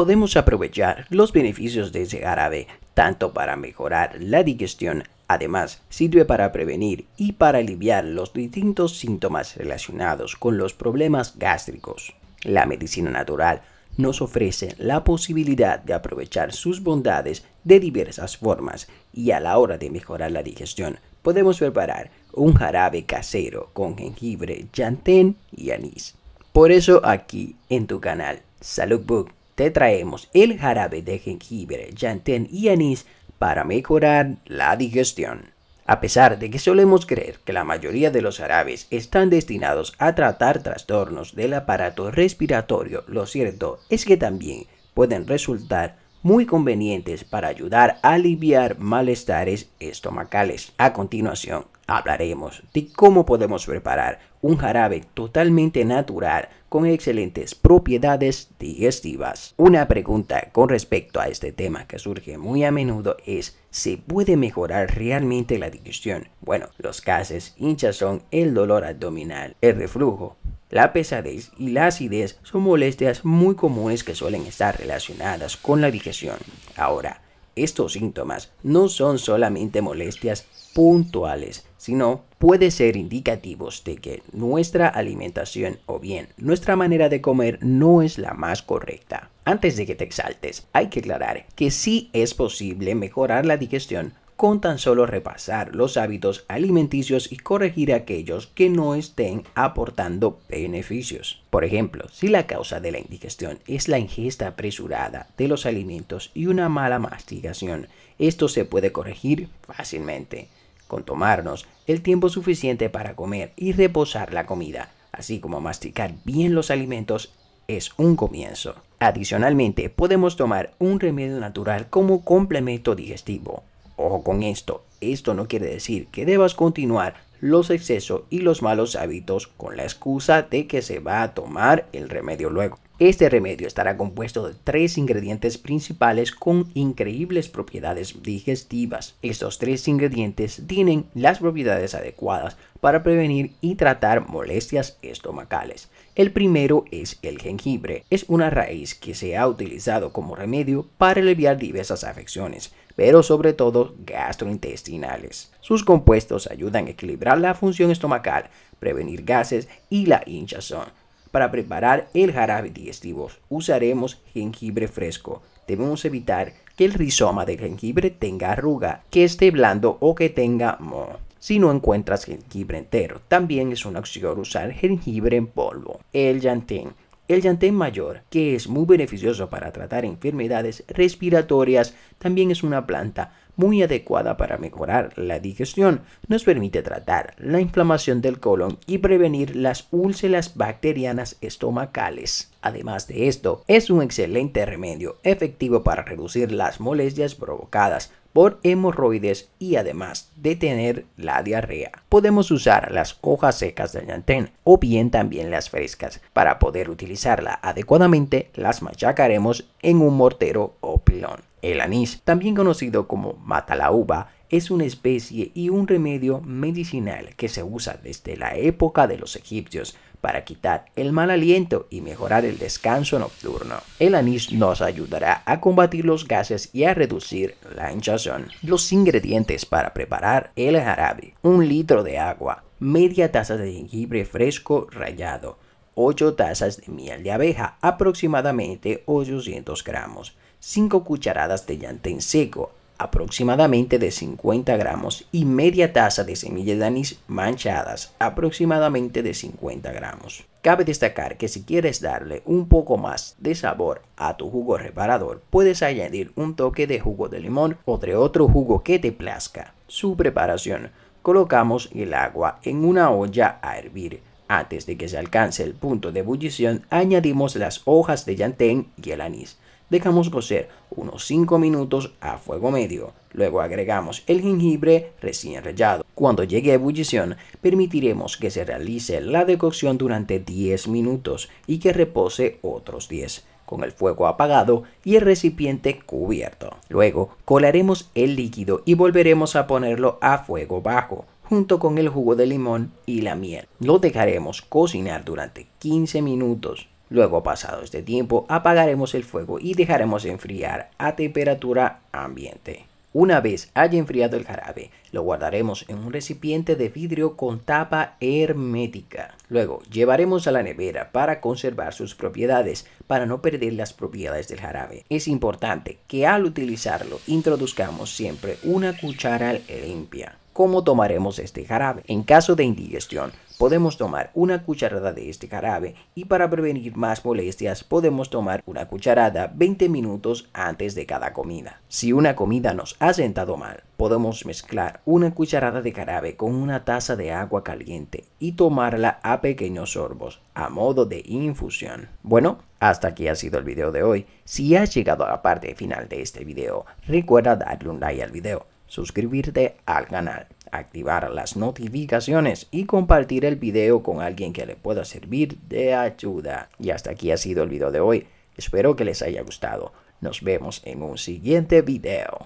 podemos aprovechar los beneficios de ese jarabe tanto para mejorar la digestión, además sirve para prevenir y para aliviar los distintos síntomas relacionados con los problemas gástricos. La medicina natural nos ofrece la posibilidad de aprovechar sus bondades de diversas formas y a la hora de mejorar la digestión podemos preparar un jarabe casero con jengibre, llantén y anís. Por eso aquí en tu canal Salud Book traemos el jarabe de jengibre, yantén y anís para mejorar la digestión. A pesar de que solemos creer que la mayoría de los jarabes están destinados a tratar trastornos del aparato respiratorio, lo cierto es que también pueden resultar muy convenientes para ayudar a aliviar malestares estomacales. A continuación, hablaremos de cómo podemos preparar un jarabe totalmente natural con excelentes propiedades digestivas. Una pregunta con respecto a este tema que surge muy a menudo es ¿se puede mejorar realmente la digestión? Bueno, los gases, hinchazón, el dolor abdominal, el reflujo, la pesadez y la acidez son molestias muy comunes que suelen estar relacionadas con la digestión. Ahora, estos síntomas no son solamente molestias puntuales, sino puede ser indicativos de que nuestra alimentación o bien nuestra manera de comer no es la más correcta. Antes de que te exaltes, hay que aclarar que sí es posible mejorar la digestión con tan solo repasar los hábitos alimenticios y corregir aquellos que no estén aportando beneficios. Por ejemplo, si la causa de la indigestión es la ingesta apresurada de los alimentos y una mala masticación, esto se puede corregir fácilmente con tomarnos el tiempo suficiente para comer y reposar la comida, así como masticar bien los alimentos es un comienzo. Adicionalmente, podemos tomar un remedio natural como complemento digestivo, Ojo con esto, esto no quiere decir que debas continuar los excesos y los malos hábitos con la excusa de que se va a tomar el remedio luego. Este remedio estará compuesto de tres ingredientes principales con increíbles propiedades digestivas. Estos tres ingredientes tienen las propiedades adecuadas para prevenir y tratar molestias estomacales. El primero es el jengibre. Es una raíz que se ha utilizado como remedio para aliviar diversas afecciones, pero sobre todo gastrointestinales. Sus compuestos ayudan a equilibrar la función estomacal, prevenir gases y la hinchazón para preparar el jarabe digestivo usaremos jengibre fresco. Debemos evitar que el rizoma del jengibre tenga arruga, que esté blando o que tenga moho. Si no encuentras jengibre entero, también es una opción usar jengibre en polvo. El yantín. El llantén mayor, que es muy beneficioso para tratar enfermedades respiratorias, también es una planta muy adecuada para mejorar la digestión. Nos permite tratar la inflamación del colon y prevenir las úlceras bacterianas estomacales. Además de esto, es un excelente remedio efectivo para reducir las molestias provocadas por hemorroides y además de tener la diarrea. Podemos usar las hojas secas de yantén o bien también las frescas. Para poder utilizarla adecuadamente las machacaremos en un mortero o pilón. El anís, también conocido como uva, es una especie y un remedio medicinal que se usa desde la época de los egipcios para quitar el mal aliento y mejorar el descanso nocturno. El anís nos ayudará a combatir los gases y a reducir la hinchazón. Los ingredientes para preparar el jarabe. Un litro de agua, media taza de jengibre fresco rallado, 8 tazas de miel de abeja, aproximadamente 800 gramos, 5 cucharadas de llantén seco, aproximadamente de 50 gramos, y media taza de semillas de anís manchadas, aproximadamente de 50 gramos. Cabe destacar que si quieres darle un poco más de sabor a tu jugo reparador, puedes añadir un toque de jugo de limón o de otro jugo que te plazca. Su preparación. Colocamos el agua en una olla a hervir. Antes de que se alcance el punto de ebullición, añadimos las hojas de llantén y el anís. Dejamos cocer unos 5 minutos a fuego medio. Luego agregamos el jengibre recién rallado. Cuando llegue a ebullición, permitiremos que se realice la decocción durante 10 minutos y que repose otros 10 con el fuego apagado y el recipiente cubierto. Luego colaremos el líquido y volveremos a ponerlo a fuego bajo junto con el jugo de limón y la miel. Lo dejaremos cocinar durante 15 minutos. Luego, pasado este tiempo, apagaremos el fuego y dejaremos enfriar a temperatura ambiente. Una vez haya enfriado el jarabe, lo guardaremos en un recipiente de vidrio con tapa hermética. Luego, llevaremos a la nevera para conservar sus propiedades, para no perder las propiedades del jarabe. Es importante que al utilizarlo introduzcamos siempre una cuchara limpia. ¿Cómo tomaremos este jarabe? En caso de indigestión, podemos tomar una cucharada de este jarabe y para prevenir más molestias podemos tomar una cucharada 20 minutos antes de cada comida. Si una comida nos ha sentado mal, podemos mezclar una cucharada de jarabe con una taza de agua caliente y tomarla a pequeños sorbos a modo de infusión. Bueno, hasta aquí ha sido el video de hoy. Si has llegado a la parte final de este video, recuerda darle un like al video suscribirte al canal, activar las notificaciones y compartir el video con alguien que le pueda servir de ayuda. Y hasta aquí ha sido el video de hoy. Espero que les haya gustado. Nos vemos en un siguiente video.